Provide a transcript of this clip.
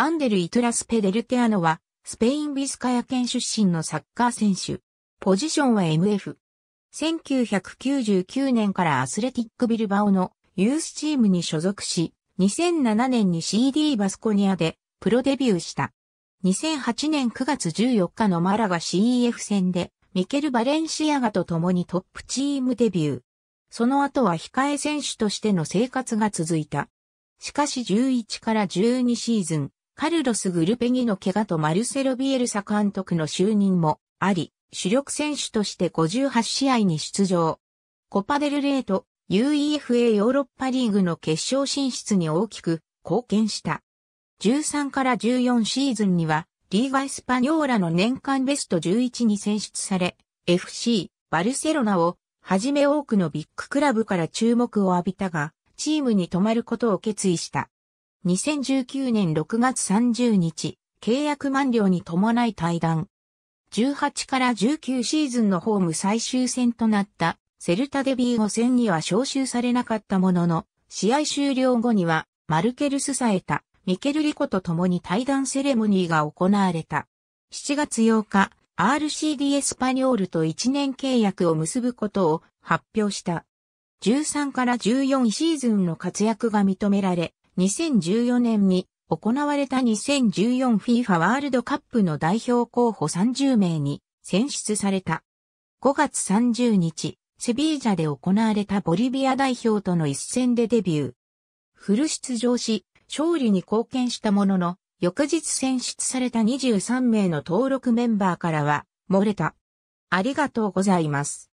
アンデル・イトラス・ペデルテアノは、スペインビスカヤ県出身のサッカー選手。ポジションは MF。1999年からアスレティック・ビルバオのユースチームに所属し、2007年に CD バスコニアでプロデビューした。2008年9月14日のマラガ CEF 戦で、ミケル・バレンシアガと共にトップチームデビュー。その後は控え選手としての生活が続いた。しかし11から12シーズン、カルロス・グルペギの怪我とマルセロ・ビエルサ監督の就任もあり、主力選手として58試合に出場。コパデルレート UEFA ヨーロッパリーグの決勝進出に大きく貢献した。13から14シーズンには、リーガ・エスパニョーラの年間ベスト11に選出され、FC、バルセロナを、はじめ多くのビッグクラブから注目を浴びたが、チームに泊まることを決意した。2019年6月30日、契約満了に伴い退団。18から19シーズンのホーム最終戦となったセルタデビーゴ戦には招集されなかったものの、試合終了後にはマルケルスサエタ、ミケルリコと共に対談セレモニーが行われた。7月8日、RCD エスパニョールと1年契約を結ぶことを発表した。13から14シーズンの活躍が認められ、2014年に行われた 2014FIFA ワールドカップの代表候補30名に選出された。5月30日、セビージャで行われたボリビア代表との一戦でデビュー。フル出場し、勝利に貢献したものの、翌日選出された23名の登録メンバーからは、漏れた。ありがとうございます。